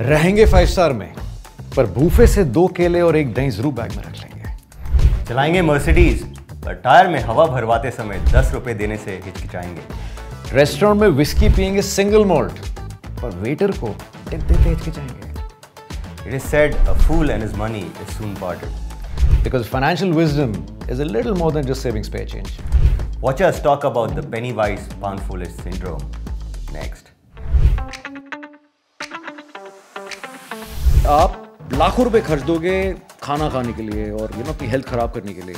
रहेंगे five star में पर बूफे से दो केले और एक दही जरूर बैग में रख लेंगे चलाएंगे मर्सिडीज पर टायर में हवा भरवाते समय दस रुपए देने से हिचकिचाएंगे रेस्टोरेंट में विस्की पियेंगे सिंगल मोल्ट पर वेटर को टिप देते हिचकिचाएंगे It is said a fool and his money is soon parted. Because financial wisdom is a little more than just saving spare change. Watch us talk about the Pennywise Pound Foolish syndrome next. आप लाखों रुपए खर्च दोगे खाना खाने के लिए और यू नो अपनी हेल्थ ख़राब करने के लिए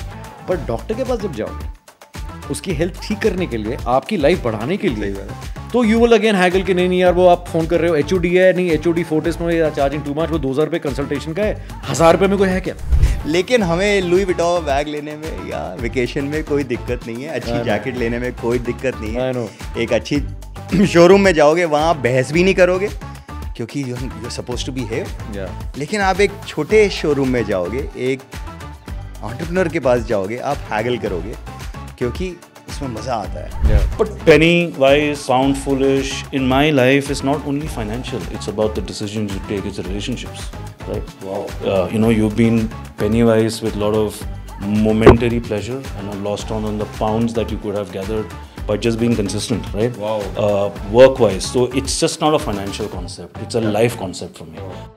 पर डॉक्टर के पास जब जाओगे उसकी हेल्थ ठीक करने के लिए आपकी लाइफ बढ़ाने के लिए तो यू विल अगेन हैगल कि नहीं नहीं यार वो आप फोन कर रहे हो एच है नहीं एच ओ डी फोर्टिस में चार्जिंग टू मच वो दो हज़ार रुपये कंसल्टेशन का है हज़ार रुपये में कोई है क्या लेकिन हमें लुई बिटाओ बैग लेने में या वेकेशन में कोई दिक्कत नहीं है अच्छी जैकेट लेने में कोई दिक्कत नहीं है एक अच्छी शोरूम में जाओगे वहाँ बहस भी नहीं करोगे क्योंकि सपोज टू बी बिहेव लेकिन आप एक छोटे शोरूम में जाओगे एक ऑन्टरप्रनर के पास जाओगे आप हैगल करोगे क्योंकि उसमें मज़ा आता है but penny wise pound foolish in my life is not only financial it's about the decision you take is relationships right you know you been penny wise with lot of momentary pleasure and lost on on the pound that you you have gathered by just being consistent, right? Wow. Uh, work wise. So it's just not a financial concept, it's a life concept for me. Wow.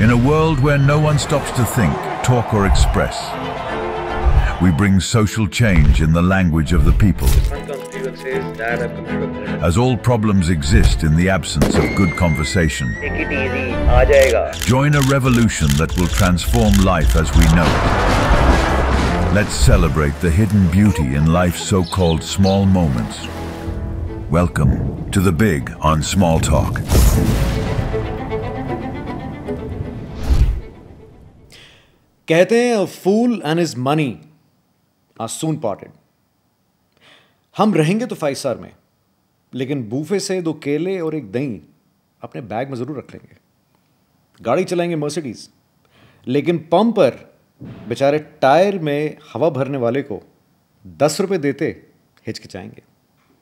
In a world where no one stops to think, talk, or express we bring social change in the language of the people. As all problems exist in the absence of good conversation. Join a revolution that will transform life as we know it. Let's celebrate the hidden beauty in life's so-called small moments. Welcome to The Big on Small Talk. कहते हैं fool and his money are soon parted. हम रहेंगे तो five star में लेकिन buffet से दो केले और एक दही अपने बैग में ज़रूर रख लेंगे गाड़ी चलाएंगे मर्सिडीज लेकिन पंप पर बेचारे टायर में हवा भरने वाले को दस रुपए देते हिचकिचाएंगे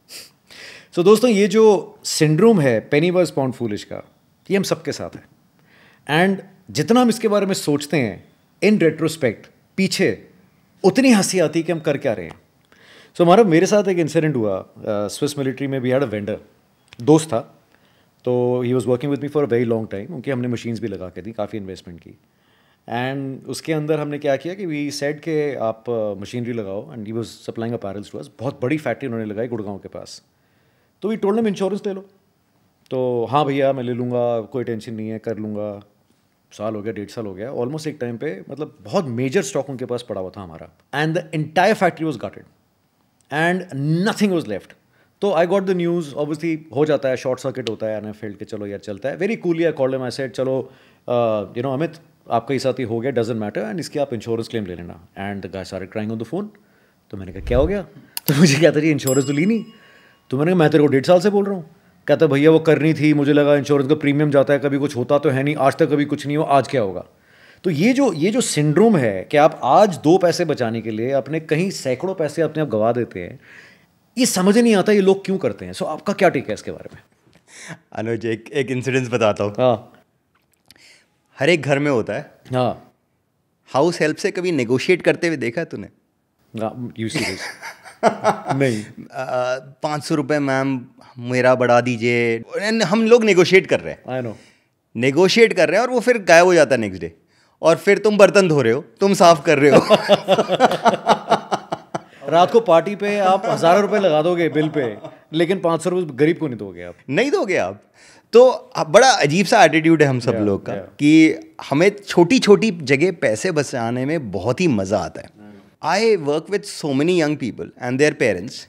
सो so, दोस्तों ये जो सिंड्रोम है पेनीवर्स पॉन्ड फूलिश का ये हम सबके साथ है एंड जितना हम इसके बारे में सोचते हैं इन रेट्रोस्पेक्ट पीछे उतनी हंसी आती है कि हम कर क्या रहे हैं सो हमारा मेरे साथ एक इंसिडेंट हुआ स्विस uh, मिलिट्री में वी हैड अ वेंडर दोस्त था तो he was working with me for a very long time क्योंकि हमने मशीन्स भी लगा के दी काफ़ी इन्वेस्टमेंट की एंड उसके अंदर हमने क्या किया कि वी सेट के आप मशीनरी uh, लगाओ and he was supplying apparels to us बहुत बड़ी फैक्ट्री उन्होंने लगाई गुड़गांव के पास तो वी टोल्ड हम इंश्योरेंस ले लो तो हाँ भैया मैं ले लूँगा कोई टेंशन नहीं है कर लूँगा साल हो गया डेढ़ साल हो गया ऑलमोस्ट एक टाइम पे मतलब बहुत मेजर स्टॉक उनके पास पड़ा हुआ था हमारा and the entire factory was gutted and nothing was left तो I got the news obviously हो जाता है शॉर्ट सर्किट होता है एंड फील्ड के चलो यार चलता है very coolly I call my set चलो यू uh, नो अमित आपका ही साथ ही हो गया डजेंट मैटर एंड इसकी आप इंश्योरेंस क्लेम ले लेना एंड द गाय सारे क्राइंग ऑन द फोन तो मैंने कहा क्या हो गया तो मुझे क्या था जी इंश्योरेंस तो ली नहीं तो मैंने कहा मैं तेरे को डेढ़ साल से बोल रहा हूँ कहता भैया वो करनी थी मुझे लगा इंश्योरेंस का प्रीमियम जाता है कभी कुछ होता तो है नहीं आज तक कभी कुछ नहीं हो आज क्या होगा तो ये जो ये जो सिंड्रोम है कि आप आज दो पैसे बचाने के लिए अपने कहीं सैकड़ों पैसे अपने आप गवा देते हैं ये समझ नहीं आता ये लोग क्यों करते हैं सो आपका क्या टेक है इसके बारे में अनुज एक एक इंसिडेंस बताता हूँ हाँ हर एक घर में होता है हाँ हाउस हेल्प से कभी नेगोशिएट करते हुए देखा है तूने यू हाँ, सी नहीं पाँच सौ रुपये मैम मेरा बढ़ा दीजिए हम लोग नेगोशिएट कर रहे हैं आई नो नेगोशिएट कर रहे हैं और वो फिर गायब हो जाता है नेक्स्ट डे और फिर तुम बर्तन धो रहे हो तुम साफ कर रहे हो रात को पार्टी पे आप हजारों रुपए लगा दोगे बिल पे लेकिन पाँच सौ रुपये गरीब को नहीं दोगे आप नहीं दोगे आप तो बड़ा अजीब सा एटीट्यूड है हम सब लोग का कि हमें छोटी छोटी जगह पैसे बचाने में बहुत ही मज़ा आता है I work with so many young people and their parents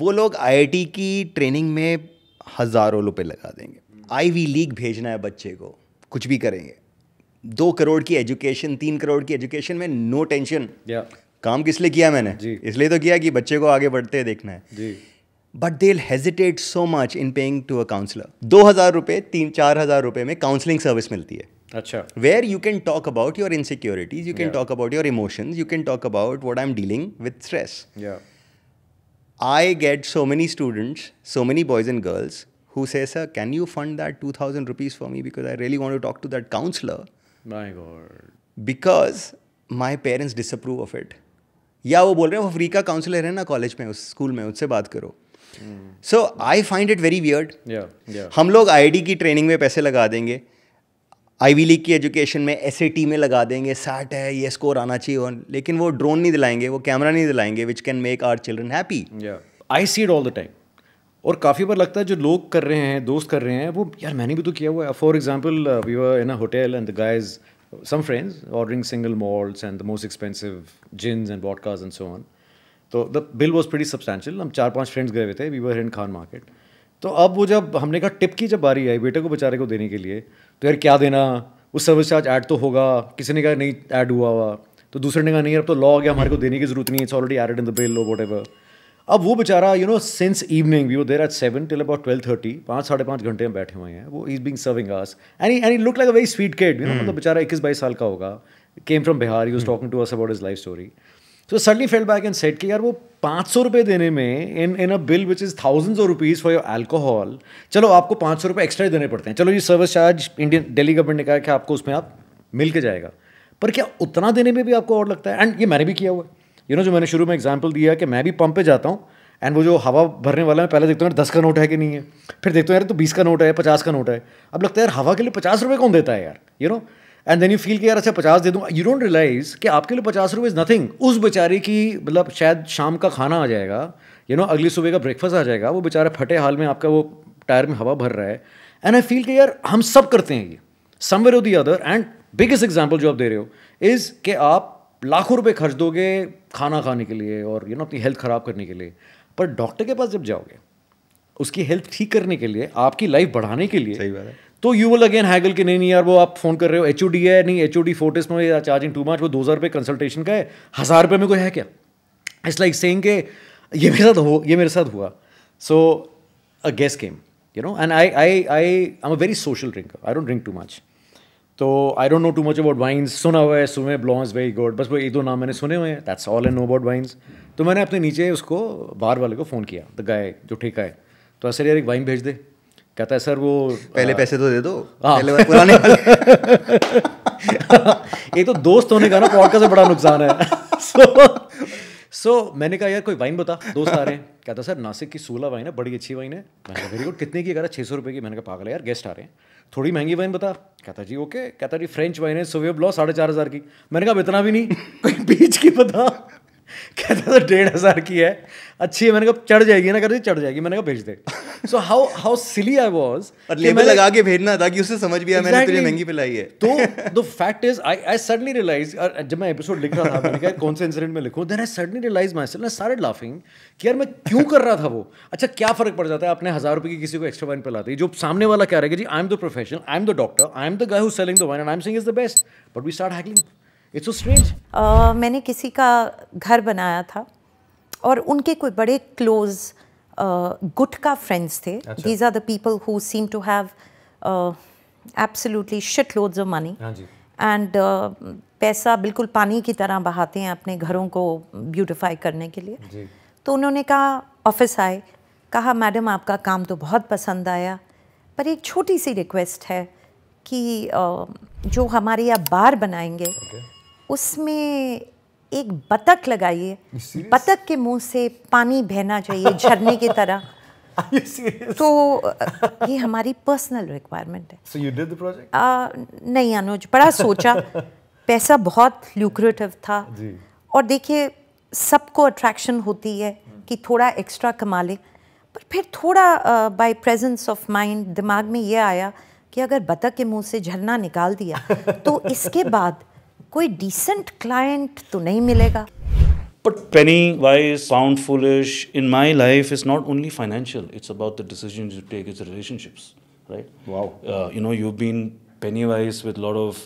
वो लोग आईआईटी की ट्रेनिंग में हज़ारों रुपये लगा देंगे आईवी लीग भेजना है बच्चे को कुछ भी करेंगे दो करोड़ की एजुकेशन तीन करोड़ की एजुकेशन में नो टेंशन yeah. काम किस लिए किया मैंने इसलिए तो किया कि बच्चे को आगे बढ़ते देखना है but they hesitate so much in paying to a counsellor दो हज़ार रुपये तीन चार हज़ार रुपये में काउंसलिंग सर्विस मिलती है अच्छा where you can talk about your insecurities you can talk about your emotions you can talk about what I am dealing with stress I get so many students, so many boys and girls who say, sir, can you fund that 2000 rupees for me because I really want to talk to that counselor. My God. Because my parents disapprove of it. या वो बोल रहे हैं वो free का counsellor है ना college में उस स्कूल में उससे बात करो so I find it yeah. Weird हम लोग आई की ट्रेनिंग में पैसे लगा देंगे आईवी लीग की एजुकेशन में एस में लगा देंगे सैट है ये स्कोर आना चाहिए और लेकिन वो ड्रोन नहीं दिलाएंगे वो कैमरा नहीं दिलाएंगे which can make our children happy I see it all the time और काफ़ी बार लगता है जो लोग कर रहे हैं दोस्त कर रहे हैं वो यार मैंने भी तो किया हुआ है for example we were in a hotel and the guys some friends ordering single malts and the most expensive gins and vodkas and so on तो the bill was pretty substantial. हम चार पाँच फ्रेंड्स गए हुए थे. We were in Khan Market तो अब वो जब हमने कहा टिप की जब बारी आई बेटे को बेचारे को देने के लिए तो यार क्या देना उस सर्विस चार्ज ऐड तो होगा किसी ने कहा नहीं ऐड हुआ हुआ तो दूसरे ने कहा नहीं अब तो लॉ आ गया हमारे को देने की जरूरत नहीं it's already added in the bill whatever अब वो बेचारा you know since evening we वो there at seven till about twelve thirty पाँच साढ़े पाँच घंटे में बैठे हुए हैं वो is being serving us any and look like a very sweet kid you know मतलब hmm. बेचारा इक्कीस बाईस साल का होगा came from Bihar you was talking to us about his life story so suddenly fell back and said कि यार वो पाँच सौ रुपये देने में in in a bill which is thousands of rupees for your alcohol चलो आपको पाँच सौ रुपये एक्स्ट्रा देने पड़ते हैं चलो ये service charge Indian daily government ने कहा कि आपको उसमें आप मिल के जाएगा पर क्या उतना देने में भी आपको और लगता है एंड ये मैंने भी किया हुआ है यू नो जो मैंने शुरू में एग्जाम्पल दिया कि मैं भी पंप पे जाता हूँ एंड वो जो हवा भरने वाला है पहले देखता हूँ यार दस का नोट है कि नहीं है फिर देखता हूँ यार तो बीस का नोट है पचास का नोट है अब लगता है यार हवा के लिए पचास रुपये कौन देता है यार you you know know? And then you feel कि यार अच्छा पचास दे दूँ यू डोंट रियलाइज कि आपके लिए पचास रुपये इज़ नथिंग उस बेचारे की मतलब शायद शाम का खाना आ जाएगा यू नो अगली सुबह का ब्रेकफास्ट आ जाएगा वो बेचारा फटे हाल में आपका वो टायर में हवा भर रहा है एंड आई फील कि यार हम सब करते हैं ये somewhere the other and biggest example जो आप दे रहे हो इज़ कि आप लाखों रुपये खर्च दोगे खाना खाने के लिए और यू नो अपनी हेल्थ ख़राब करने के लिए पर डॉक्टर के पास जब जाओगे उसकी हेल्थ ठीक करने के लिए आपकी लाइफ बढ़ाने के लिए सही बात है तो यू विल अगेन हैगल कि नहीं नहीं यार वो आप फोन कर रहे हो एच है नहीं एच ओ डी फोर्टिस में चार्जिंग टू मच वो दो हज़ार रुपये कंसल्टेशन का है हज़ार रुपये में कोई है क्या इट्स लाइक सेइंग के ये मेरे साथ हो ये मेरे साथ हुआ so a guess game you know and I I I am a very social drinker I don't drink too much तो I don't know too much about wines सुना हुआ है सुमे ब्लॉन्स वेरी गुड बस वो एक दो नाम मैंने सुने हुए हैं that's all and know about wines तो मैंने अपने नीचे उसको बाहर वाले को फ़ोन किया द गाय जो ठेका है तो ऐसे यार एक वाइन भेज दे कहता है सर वो पहले आ, पैसे तो दे दो हाँ। पहले बार पुराने वाले ये तो दोस्त होने का ना पॉडकास्ट से बड़ा नुकसान है सो so, सो so, मैंने कहा यार कोई वाइन बता दोस्त आ रहे हैं कहता सर नासिक की सोलह वाइन है बड़ी अच्छी वाइन है मैंने कहा वेरी गुड कितने की कह रहा छः सौ रुपये की मैंने कहा पागल यार गेस्ट आ रहे हैं थोड़ी महंगी वाइन बता कहता जी ओके कहता जी फ्रेंच वाइन है सोवे ब्लॉ साढ़े चार हज़ार की मैंने कहा इतना भी नहीं कोई बीच की बता कहता तो डेढ़ हज़ार की है अच्छी है मैंने कहा चढ़ जाएगी ना कर दी चढ़ जाएगी मैंने कहा भेज दे so how how silly I was और लेबल लगा के भेजना था कि उसे समझ भी आया exactly, मैंने तुझे महंगी पिलाई है तो the fact is I I suddenly realise जब मैं एपिसोड लिख रहा था मैंने कहा कौन से इंसिडेंट में लिखूं then I suddenly realise myself सारे लाफिंग कि यार मैं क्यों कर रहा था वो अच्छा क्या फर्क पड़ जाता है अपने हज़ार रुपये की किसी को एक्स्ट्रा वाइन पिलाती जो सामने वाला कह रहा है कि जी I am the professional I am the doctor I am the guy who selling the wine and I am sing is the best but we start haggling it's so strange मैंने किसी का घर बनाया था और उनके कोई बड़े क्लोज गुटका फ्रेंड्स थे these are the people who seem to have absolutely shit loads of money and पैसा बिल्कुल पानी की तरह बहाते हैं अपने घरों को ब्यूटिफाई करने के लिए जी. तो उन्होंने कहा ऑफिस आए कहा मैडम आपका काम तो बहुत पसंद आया पर एक छोटी सी रिक्वेस्ट है कि uh, जो हमारे यहाँ बार बनाएंगे okay. उसमें एक बतख लगाइए बतख के मुंह से पानी बहना चाहिए झरने की तरह तो ये हमारी पर्सनल रिक्वायरमेंट है so you did the project? Ah, नहीं अनुज बड़ा सोचा पैसा बहुत ल्यूक्रेटिव था जी. और देखिए सबको अट्रैक्शन होती है कि थोड़ा एक्स्ट्रा कमा ले पर फिर थोड़ा बाय प्रेजेंस ऑफ माइंड दिमाग में ये आया कि अगर बतख के मुंह से झरना निकाल दिया तो इसके बाद कोई डिसेंट क्लाइंट तो नहीं मिलेगा But penny wise, sound foolish. In my life, it's not only financial. It's about the decisions you take. It's relationships, right? Wow. Uh, you know, you've been penny wise with a lot of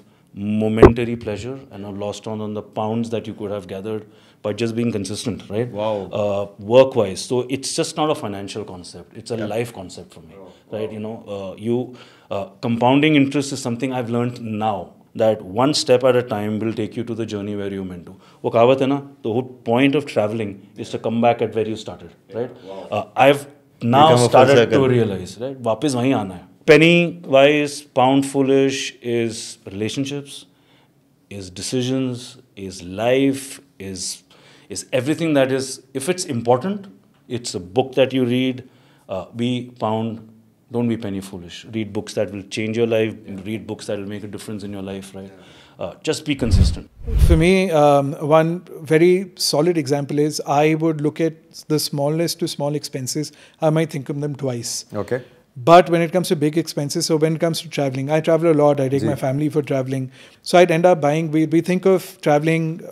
momentary pleasure and have lost on on the pounds that you could have gathered by just being consistent, right? Wow. Uh, work wise, so it's just not a financial concept. It's a yeah. life concept for me, wow. right? You know, uh, you compounding interest is something I've learned now that one step at a time will take you to the journey where you meant to. वो the whole point of traveling is to come back at where you started, right? Uh, I've now started to realize, right? वापस वहीं आना है. Penny wise, pound foolish is relationships, is decisions, is life, is is everything that is. If it's important, it's a book that you read. Uh, we pound don't be penny foolish. Read books that will change your life. Yeah. Read books that will make a difference in your life, right? Yeah. Uh, just be consistent. For me, um, one very solid example is I would look at the smallest to small expenses. I might think of them twice. Okay. But when it comes to big expenses, so when it comes to traveling, I travel a lot. I take my family for traveling. So I'd end up buying, we, we think of traveling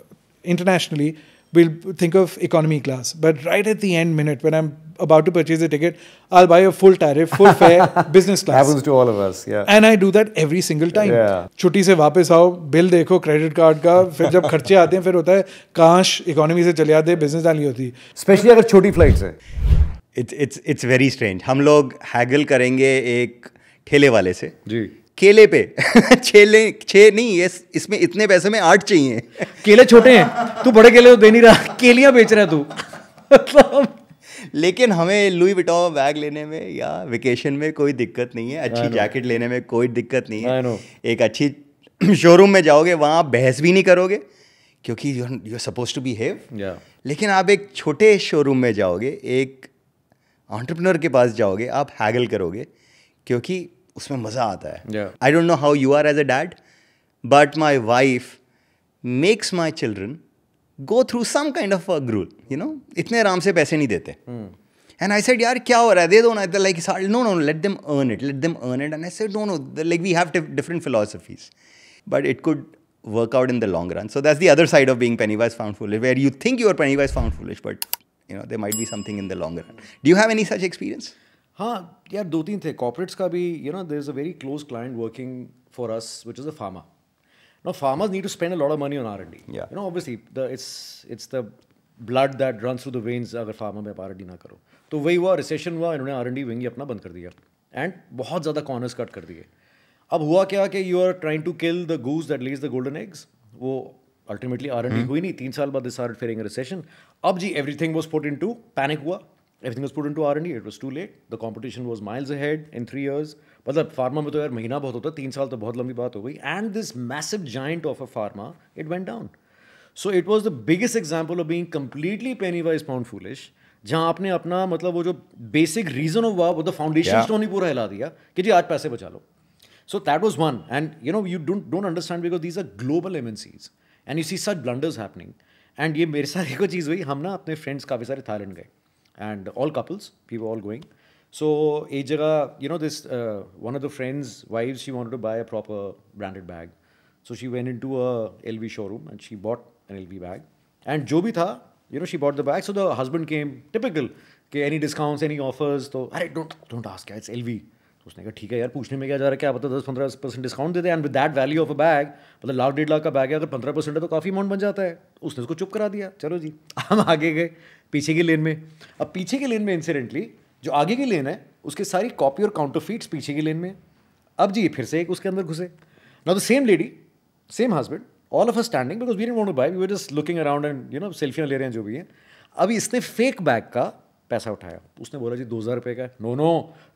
internationally, we'll think of economy class. But right at the end minute, when I'm about to purchase a ticket, I'll buy a full tariff, full fare, business class. Happens to all of us, yeah. And I do that every single time. Yeah. छुट्टी से वापस आओ, bill देखो credit card का, फिर जब खर्चे आते हैं फिर होता है काश इकोनॉमी से चले आते बिजनेस डाली होती Especially अगर छोटी फ्लाइट से It's it's it's very strange. हम लोग हैगल करेंगे एक ठेले वाले से जी केले पे छेले छे नहीं ये इसमें इतने पैसे में आठ चाहिए केले छोटे हैं तू बड़े केले तो दे नहीं रहा केलियां बेच रहा है तू मतलब लेकिन हमें लुई बिटॉ बैग लेने में या वेकेशन में कोई दिक्कत नहीं है अच्छी जैकेट लेने में कोई दिक्कत नहीं है एक अच्छी शोरूम में जाओगे वहाँ आप बहस भी नहीं करोगे क्योंकि you are suppose to behave लेकिन आप एक छोटे शोरूम में जाओगे एक ऑन्टरप्रनर के पास जाओगे आप हैगल करोगे क्योंकि उसमें मज़ा आता है I don't know how you are as a dad but my wife makes my children go through some kind of a rule you know इतने आराम से पैसे नहीं देते एंड आई सेड यार क्या हो रहा है दे दो ना like no no let them earn it let them earn it and I said don't know like we have different philosophies but it could work out in the long run. So that's the other side of being Pennywise found foolish, where you think you are Pennywise found foolish, but you know there might be something in the long run. Do you have any such experience? हाँ यार दो तीन थे corporates का भी you know there is a very close client working for us which is a pharma Now farmers need to spend a lot of money on R and D. Yeah. You know, obviously the it's it's the blood that run through the veins अगर pharma में आप are ना करो तो वही हुआ recession हुआ इन्होंने आर एंड विंग ही अपना बंद कर दिया एंड बहुत ज़्यादा कॉर्नर्स कट कर दिए अब हुआ क्या कि you are trying to kill the goose that lays the golden eggs वो अल्टीमेटली आर एंड डी हुई नहीं तीन साल बाद दिस आर फेरिंग रिसेशन अब जी everything was put in to panic हुआ everything was put in to R and it was too late the competition was miles ahead in three years मतलब pharma में तो यार महीना बहुत होता है तीन साल तो बहुत लंबी बात हो गई and this massive giant of a pharma it went down so it was the biggest example of being completely penny wise pound foolish जहाँ आपने अपना मतलब वो जो बेसिक रीजन हुआ वो द फाउंडेशन स्टोन ही पूरा हिला दिया कि जी आज पैसे बचा लो so that was one and you know you don't don't understand because these are global MNCs and you see such blunders happening and ये मेरे साथ एक चीज़ हुई हम ना अपने फ्रेंड्स काफ़ी सारे थाईलैंड गए and all couples we all going so एक जगह you know this one of the friends wife she want to buy a proper branded bag so she went in to a L V showroom and she bought an L V bag and जो भी था you know she bought the bag so the husband came typical के any discounts any offers तो अरे don't don't ask it's L V तो उसने कहा ठीक है यार पूछने में क्या जा रहा है क्या पता दस पंद्रह परसेंट डिस्काउंट देते हैं and with that value of a bag मतलब लाख डेढ़ लाख का बैग है अगर पंद्रह परसेंट है तो, तो काफ़ी अमाउंट बन जाता है उसने उसको चुप करा दिया चलो जी हम आगे गए पीछे की लेन में अब पीछे की लेन में इंसिडेंटली जो आगे की लेन है उसके सारी कॉपी और काउंटर फीट्स पीछे की लेन में अब जी फिर से एक उसके अंदर घुसे now the same lady same husband all of a standing because we want to buy we just looking around and you know सेल्फियाँ ले रहे हैं जो भी हैं अभी इसने फेक बैग का पैसा उठाया उसने बोला जी दो हज़ार रुपये का no no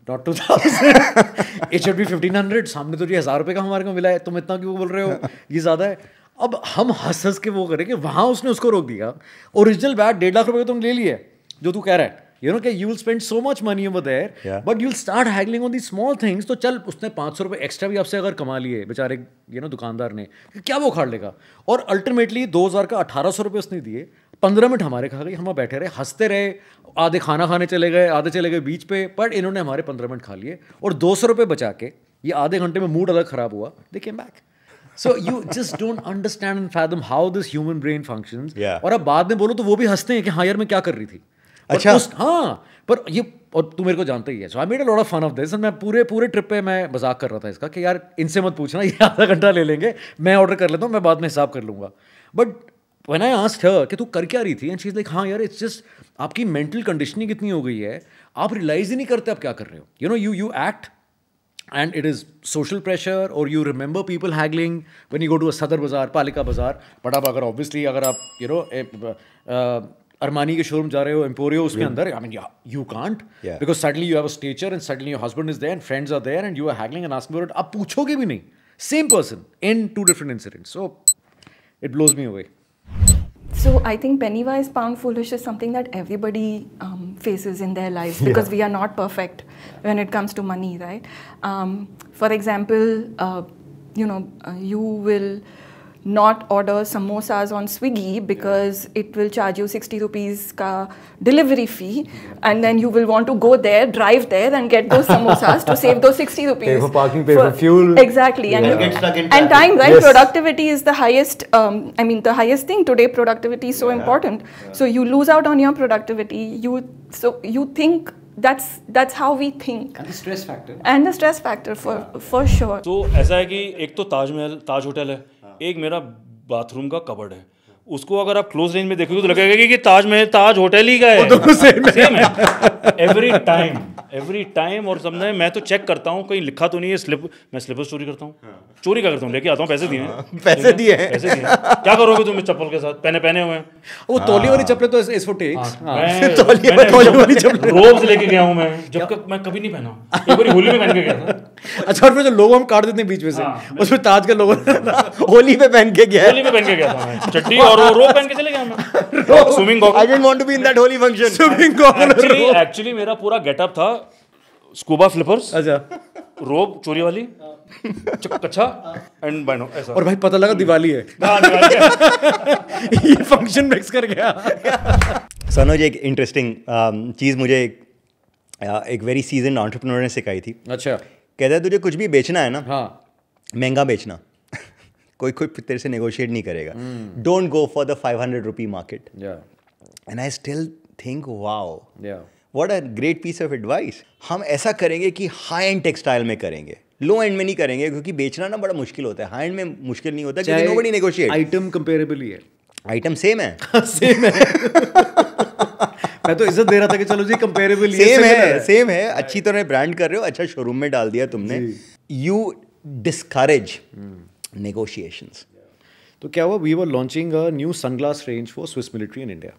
not two thousand it should be fifteen hundred सामने तो जी हज़ार रुपये का हमारे को मिला है तुम इतना क्यों बोल रहे हो ये ज़्यादा है अब हम हंस हंस के वो करें कि वहाँ उसने उसको रोक दिया ओरिजिनल बैग डेढ़ लाख रुपये तो तुम ले लिए जो तू कह रहा है you know you will spend so much money over there but you will start haggling on the small things तो चल उसने पाँच सौ रुपये एक्स्ट्रा भी आपसे अगर कमा लिए बेचारे यू नो दुकानदार ने क्या वो उखाड़ लेगा और अल्टीमेटली दो हज़ार का अठारह सौ रुपये उसने दिए पंद्रह मिनट हमारे खा गए हम बैठे रहे हंसते रहे आधे खाना खाने चले गए आधे चले गए बीच पे बट इन्होंने हमारे पंद्रह मिनट खा लिए और दो सौ रुपये बचा के ये आधे घंटे में मूड अलग खराब हुआ they came back so you just don't understand and fathom how this human brain function और अब बाद में बोलो तो वो भी हंसते हैं कि हाँ यार मैं क्या कर रही थी अच्छा उस हाँ पर ये और तू मेरे को जानता ही है so I made a lot of fun of this मैं पूरे पूरे ट्रिप पे मैं मजाक कर रहा था इसका कि यार इनसे मत पूछना ये आधा घंटा ले लेंगे मैं ऑर्डर कर लेता हूँ मैं बाद में हिसाब कर लूँगा but when I asked her कि तू कर क्या रही थी एंड चीज़ लाइक हाँ यार इट्स जस्ट आपकी मेंटल कंडीशनिंग इतनी हो गई है आप रियलाइज ही नहीं करते आप क्या कर रहे हो you know you you act and it is social pressure और you remember people haggling when you go to a bazaar पालिका बाजार bazaar pata agar अगर agar aap you know a, Armani के शोरूम जा रहे हो एम्पोरियो उसके अंदर I mean you can't because suddenly you have a stature and suddenly your husband is there and friends are there and you are haggling and asking for आप पूछोगे भी नहीं same person in two different incidents so it blows me away So I think pennywise pound foolish is something that everybody um, faces in their lives because yeah. we are not perfect when it comes to money, right? Um, for example, uh, you know, uh, you will not order samosas on Swiggy because yeah. it will charge you 60 rupees ka delivery fee and then you will want to go there, drive there and get those samosas to save those 60 rupees. Pay for parking, pay for, for fuel. Exactly. Yeah. And, and, time, right? Yes. Productivity is the highest, um, I mean the highest thing today. Productivity is so yeah. important. So you lose out on your productivity. You So you think that's that's how we think and the stress factor and the stress factor for for sure so ऐसा है कि एक तो taj mahal taj hotel एक मेरा bathroom का cupboard है उसको अगर आप क्लोज रेंज में देखोगे तो लगेगा कि, ताज में ताज होटल ही का है एवरी टाइम एवरी टाइम और समझ मैं तो चेक करता हूँ कहीं लिखा तो नहीं है स्लिप मैं स्लिपर चोरी करता हूँ हाँ। चोरी क्या करता हूँ लेके आता हूँ पैसे दिए हैं हाँ, पैसे दिए हैं पैसे दिए क्या करोगे तुम चप्पल के साथ पहने पहने हुए वो तौली वाली हाँ। चप्पल तो इस फॉर टेक्स लेके गया हूँ मैं जब तक मैं कभी नहीं पहना होली में पहन के गया अच्छा और फिर जो लोगो हम काट देते हैं बीच में से उसमें ताज का लोगो होली पे पहन के गया होली पे पहन के गया था मैं और पहन के चले swimming goggle I didn't want to be in that Holi function swimming goggle actually actually मेरा पूरा गेटअप था स्कूबा फ्लिपर्स अच्छा चोरी वाली एंड बाइनो अच्छा। ऐसा और भाई पता लगा दिवाली है हाँ, ये फंक्शन मिक्स कर गया सनोज एक इंटरेस्टिंग um, चीज़ मुझे uh, एक वेरी सीजन ऑन्टरप्रनोर ने सिखाई थी अच्छा कहता है तुझे कुछ भी बेचना है ना हाँ महंगा बेचना कोई कोई तेरे से नेगोशिएट नहीं करेगा don't go for the five hundred rupee market and I still think wow what a great piece of advice हम ऐसा करेंगे कि हाई एंड टेक्सटाइल में करेंगे लो एंड में नहीं करेंगे क्योंकि बेचना ना बड़ा मुश्किल होता है हाई एंड में मुश्किल नहीं होता क्योंकि नोबडी नेगोशिएट आइटम कंपेरेबल ही है आइटम सेम है सेम है मैं तो इज्जत दे रहा था कि चलो जी कंपेरेबल सेम है सेम है अच्छी तरह ब्रांड कर रहे हो अच्छा शोरूम में डाल दिया तुमने यू डिस्करेज negotiations. तो क्या हुआ we were launching a new sunglass range for Swiss Military in India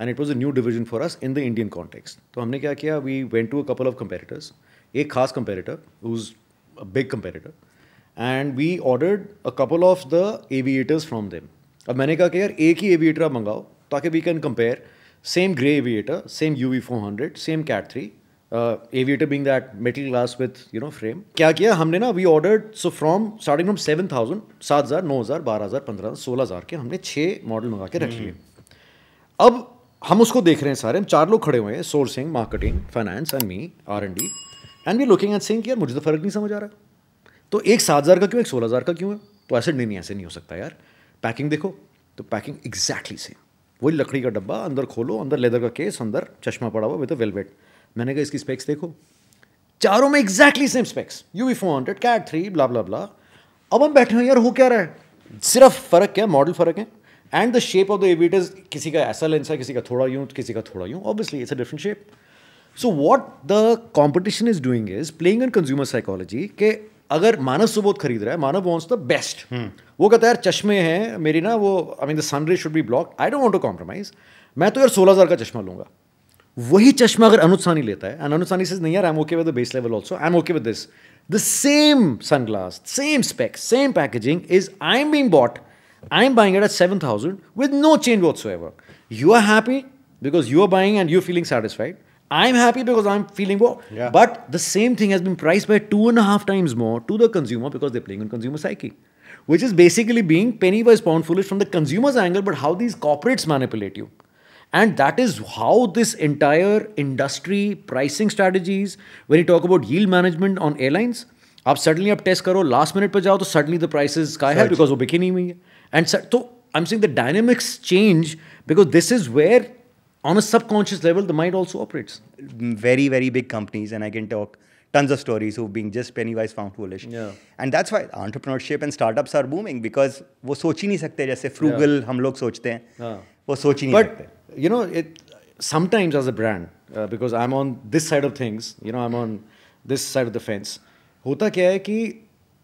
and it was a new division for us in the Indian context तो हमने क्या किया we went to a couple of comparators एक खास comparator was a big comparator and we ordered a couple of the aviators from them अब मैंने कहा कि यार एक ही एविएटर आप मंगाओ ताकि we can compare same grey aviator same U V four hundred same cat three aviator being that metal glass with you know frame क्या किया हमने ना we order so from starting from seven thousand सात हज़ार नौ हज़ार बारह हज़ार पंद्रह हज़ार सोलह हज़ार के हमने छः मॉडल मंगा के रख लिए अब हम उसको देख रहे हैं सारे हम चार लोग खड़े हुए हैं sourcing marketing finance and me R and D and we looking at saying यार मुझे तो फर्क नहीं समझ आ रहा तो एक सात हज़ार का क्यों एक सोलह हज़ार का क्यों है तो ऐसे नहीं ऐसे नहीं हो सकता यार पैकिंग देखो तो पैकिंग एग्जैक्टली सेम वही लकड़ी का डब्बा अंदर खोलो अंदर लेदर का केस अंदर चश्मा पड़ा हुआ विद अ वेलवेट मैंने कहा इसकी स्पेक्स देखो चारों में exactly same specs U V four hundred cat three blah blah blah अब हम बैठे हैं यार हो क्या रहा है सिर्फ फ़र्क क्या मॉडल फ़र्क है and the shape of the is किसी का ऐसा लेंस है किसी का थोड़ा यूं किसी का थोड़ा यूं obviously it's a different shape so what the competition is doing is playing in consumer psychology के अगर मानव सुबोध खरीद रहा है मानव वॉन्ट्स द बेस्ट वो कहता है यार चश्मे हैं मेरी ना वो I mean the sun ray should be block I don't want to compromise मैं तो यार सोलह हज़ार का चश्मा लूंगा वही चश्मा अगर अनुज सानी लेता है एंड अनुज सानी नहीं यार I am okay with the base level also I am okay with this the same glass same spec same packaging is I am being bought I am buying at at seven thousand with no change whatsoever you are happy because you are buying and you feeling satisfied I am happy because I am feeling वो but the same thing has been price by two and half times more to the consumer because they playing in consumer psyche which is basically being penny wise pound foolish from the consumers angle but how these corporates manipulate you And that is how this entire industry pricing strategies, when you talk about yield management on airlines, आप suddenly आप test करो last minute पर जाओ तो suddenly the prices का है because वो बिकी नहीं हुई है एंड तो I am saying the dynamics change because this is where on a subconscious level, the mind also operates. Very, very big companies, and I can talk tons of stories who've been just penny-wise found foolish. Yeah. And that's why entrepreneurship and startups are booming because वो सोच ही नहीं सकते जैसे frugal yeah. हम लोग सोचते हैं. Yeah. वो सोच ही नहीं but you know it sometimes as a brand because I am on this side of things you know I am on this side of the fence होता क्या है कि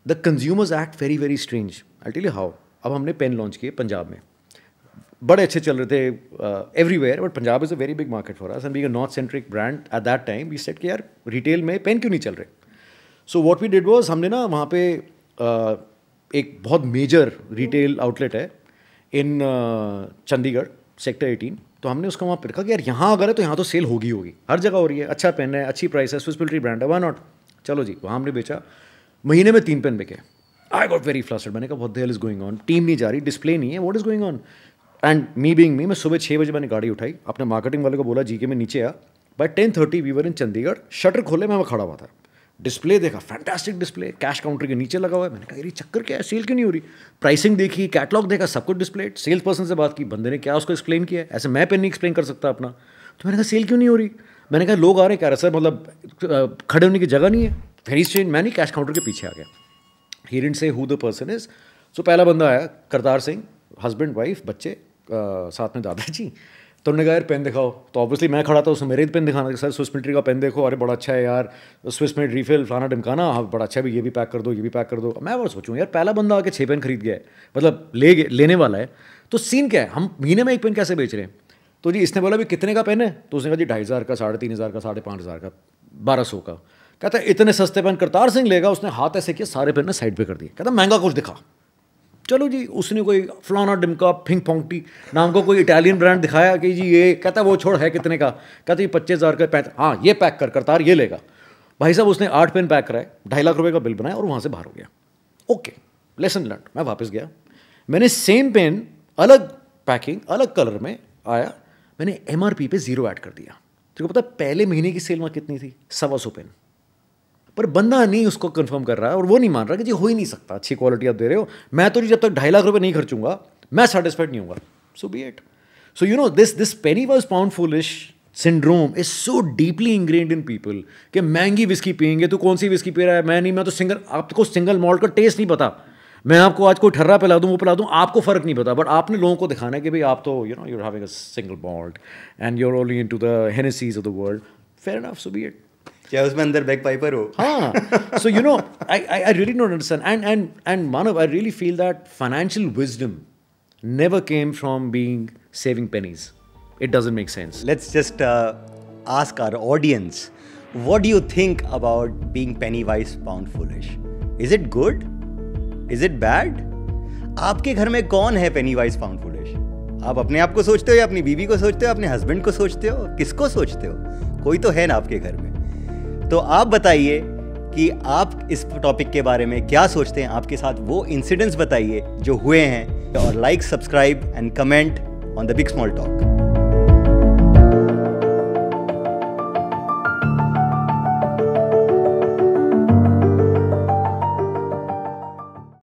the consumers act very very strange I tell you how अब हमने pen launch किए पंजाब में बड़े अच्छे चल रहे थे everywhere uh, but Punjab is a very big market for us and be a north centric brand at that time we set कि यार रिटेल में पेन क्यों नहीं चल रहे so what we did was हमने ना वहाँ पे uh, एक बहुत मेजर रिटेल आउटलेट है इन चंडीगढ़ सेक्टर एटीन तो हमने उसका वहाँ पर रखा कि यार यहाँ अगर है तो यहाँ तो सेल होगी होगी हर जगह हो रही है अच्छा पेन है अच्छी प्राइस है स्विस ब्रांड है वाई नॉट चलो जी वहाँ हमने बेचा महीने में तीन पेन बिके आई गॉट वेरी फ्लास्ट मैंने कहा बहुत देर इज़ गोइंग ऑन टीम नहीं जा रही डिस्प्ले नहीं है what is going on and me being me मैं सुबह छः बजे मैंने गाड़ी उठाई अपने मार्केटिंग वाले को बोला जी के मैं नीचे आया by ten thirty we were in Chandigarh shutter खोले मैं वहाँ खड़ा हुआ था डिस्प्ले देखा फैंटास्टिक डिस्प्ले कैश काउंटर के नीचे लगा हुआ है मैंने कहा ये चक्कर क्या है सेल क्यों नहीं हो रही प्राइसिंग देखी कैटलॉग देखा सब कुछ डिस्प्ले सेल्स पर्सन से बात की बंदे ने क्या उसको एक्सप्लेन किया ऐसे मैं पे नहीं एक्सप्लेन कर सकता अपना तो मैंने कहा सेल क्यों नहीं हो रही मैंने कहा लोग आ रहे क्या सर मतलब खड़े होने की जगह नहीं है फेरीज चेंज मैं नहीं कैश काउंटर के पीछे आ गया हिरिन से who the person is so पहला बंदा आया करतार सिंह हस्बैंड वाइफ बच्चे साथ में दादाजी तो उन्होंने कहा यार पेन दिखाओ तो ऑब्वियसली मैं खड़ा था उसने मेरे ही पेन दिखाना सर स्विस मिलिट्री का पेन देखो अरे बड़ा अच्छा है यार स्विस में रिफिल फलाना ढिमकाना हाँ बड़ा अच्छा भी ये भी पैक कर दो ये भी पैक कर दो मैं और सोचूँ यार पहला बंदा आके छः पेन खरीद गया है मतलब ले लेने वाला है तो सीन क्या है हम महीने में एक पेन कैसे बेच रहे हैं तो जी इसने बोला भी कितने का पेन है तो उसने कहा जी ढाई हज़ार का साढ़े तीन हज़ार का साढ़े पाँच हज़ार का बारह सौ का कहता है इतने सस्ते पेन करतार सिंह लेगा उसने हाथ ऐसे किया सारे पेन ने साइड पे कर दिए कहता महंगा कुछ दिखा चलो जी उसने कोई फलाना डिमका फिंग फोंगटी नाम का कोई इटालियन ब्रांड दिखाया कि जी ये कहता वो छोड़ है कितने का कहता ये पच्चीस हज़ार का पैंत हाँ ये पैक कर करतार ये लेगा भाई साहब उसने आठ पेन पैक कराए ढाई लाख रुपये का बिल बनाया और वहाँ से बाहर हो गया ओके लेसन लर्न मैं वापस गया मैंने सेम पेन अलग पैकिंग अलग कलर में आया मैंने M R P zero add कर दिया तो पता पहले महीने की सेल में कितनी थी सवा सौ पेन पर बंदा नहीं उसको कंफर्म कर रहा है और वो नहीं मान रहा कि जी हो ही नहीं सकता अच्छी क्वालिटी आप दे रहे हो मैं तो जब तक ढाई लाख रुपये नहीं खर्चूंगा मैं सेटिस्फाइड नहीं हूँ so be it so you know this this penny wise pound foolish syndrome is so deeply ingrained in people कि महंगी विस्की पियेंगे तो कौन सी विस्की पी रहा है मैं नहीं मैं तो सिंगल आपको सिंगल मॉल्ट का टेस्ट नहीं पता मैं आपको आज कोई ठर्रा पिला दूँ वो पिला दूँ आपको फ़र्क नहीं पता बट आपने लोगों को दिखाना है कि भाई आप तो you know you're having a single malt and you're only in to the Hennessys of the world fair of so be it क्या उसमें अंदर बैक पाइपर हो हाँ so you know I I really not understand and and and Manav I really feel that financial wisdom never came from being saving pennies it doesn't make sense let's just ask our audience what do you think about being penny wise pound foolish is it good is it bad आपके घर में कौन है पेनी wise pound foolish आप अपने आप को सोचते हो या अपनी बीवी को सोचते हो अपने हस्बैंड को सोचते हो किसको सोचते हो कोई तो है ना आपके घर में तो आप बताइए कि आप इस टॉपिक के बारे में क्या सोचते हैं आपके साथ वो इंसिडेंट्स बताइए जो हुए हैं और like subscribe and comment on the big small talk